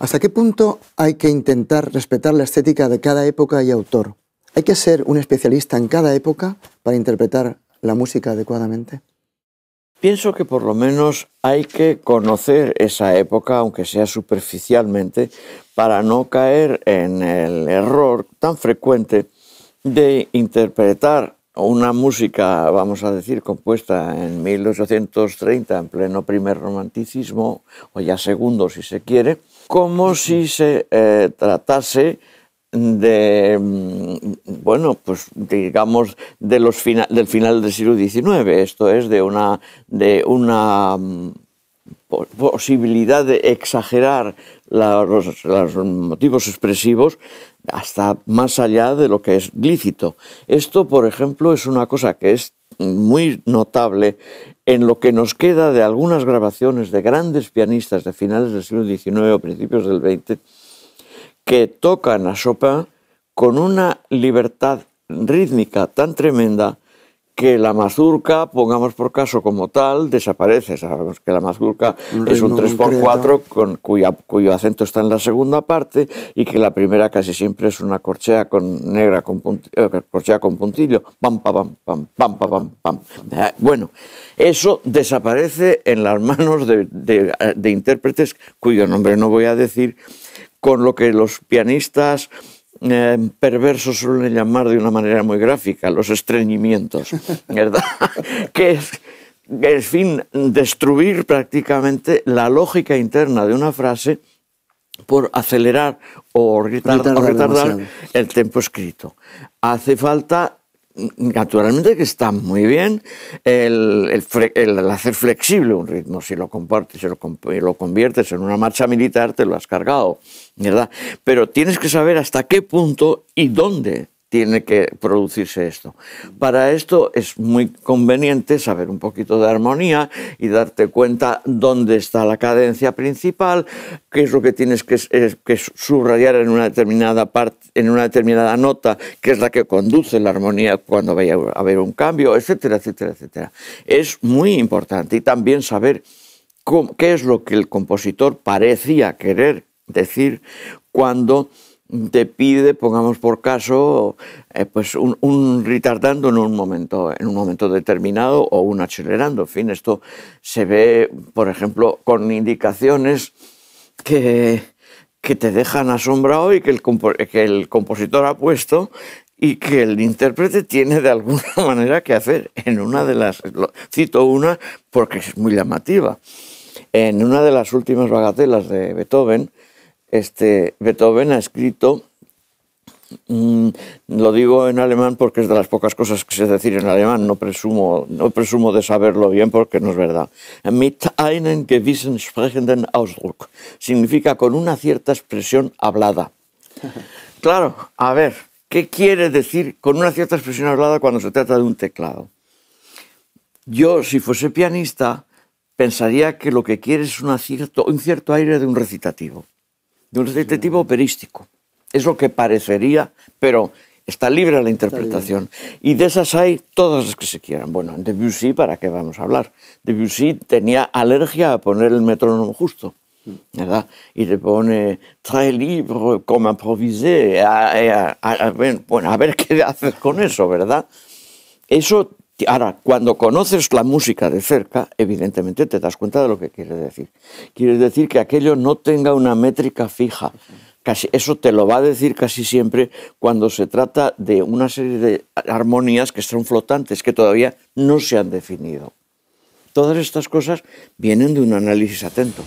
¿Hasta qué punto hay que intentar respetar la estética de cada época y autor? ¿Hay que ser un especialista en cada época para interpretar la música adecuadamente? Pienso que por lo menos hay que conocer esa época, aunque sea superficialmente, para no caer en el error tan frecuente de interpretar una música, vamos a decir, compuesta en 1830, en pleno primer romanticismo, o ya segundo si se quiere, como si se eh, tratase de, mm, bueno, pues digamos, de los del final del siglo XIX, esto es, de una, de una mm, posibilidad de exagerar los, los, motivos expresivos hasta más allá de lo que es lícito. Esto, por ejemplo, es una cosa que es muy notable en lo que nos queda de algunas grabaciones de grandes pianistas de finales del siglo XIX o principios del XX que tocan a Chopin con una libertad rítmica tan tremenda que la mazurca, pongamos por caso como tal, desaparece. Sabemos que la mazurca es un 3x4 con, cuyo acento está en la segunda parte y que la primera casi siempre es una corchea con negra con, puntillo, eh, corchea con puntillo. pam, pam, eh, Bueno, eso desaparece en las manos eh, de intérpretes cuyo nombre no voy a decir, con lo que los pianistas Perverso eh, perversos suelen llamar de una manera muy gráfica los estreñimientos, ¿verdad? que es, en fin, destruir prácticamente la lógica interna de una frase por acelerar o retardar, retardar el tiempo escrito. Hace falta naturalmente que está muy bien el, hacer flexible un ritmo, si lo compartes, si lo, lo, conviertes en una marcha militar, te lo has cargado, ¿verdad? Pero tienes que saber hasta qué punto y dónde tiene que producirse esto. Para esto es muy conveniente saber un poquito de armonía y darte cuenta dónde está la cadencia principal, qué es lo que tienes que, eh, subrayar en una determinada parte, en una determinada nota, que es la que conduce la armonía cuando vaya a haber un cambio, etcétera, etcétera, etcétera. Es muy importante y también saber qué es lo que el compositor parecía querer decir cuando te pide, pongamos por caso, eh, pues un, un, retardando en un, momento, en un momento determinado o un acelerando. fin, esto se ve, por ejemplo, con indicaciones que, te dejan asombrado y que el, que el compositor ha puesto y que el intérprete tiene de alguna manera que hacer en una de las, cito una porque es muy llamativa, en una de las últimas bagatelas de Beethoven, este, Beethoven ha escrito, mm, lo digo en alemán porque es de las pocas cosas que se decir en alemán, no presumo, de saberlo bien porque no es verdad. Mit einen gewissen sprechenden Ausdruck significa con una cierta expresión hablada. Claro, a ver, ¿qué quiere decir con una cierta expresión hablada cuando se trata de un teclado? Yo, si fuese pianista, pensaría que lo que quiere es un cierto aire de un recitativo de un recitativo operístico. Es lo que parecería, pero está libre la interpretación. Y de esas hay todas las que se quieran. Bueno, en Debussy, ¿para qué vamos a hablar? Debussy tenía alergia a poner el metrónomo justo. ¿verdad? Y te pone trae libre, como improvisé. A, a, bueno, a ver qué haces con eso, ¿verdad? Eso Ahora, cuando conoces la música de cerca, evidentemente te das cuenta de lo que quiere decir. Quiere decir que aquello no tenga una métrica fija. eso te lo va a decir casi siempre cuando se trata de una serie de armonías que son flotantes, que todavía no se han definido. Todas estas cosas vienen de un análisis atento.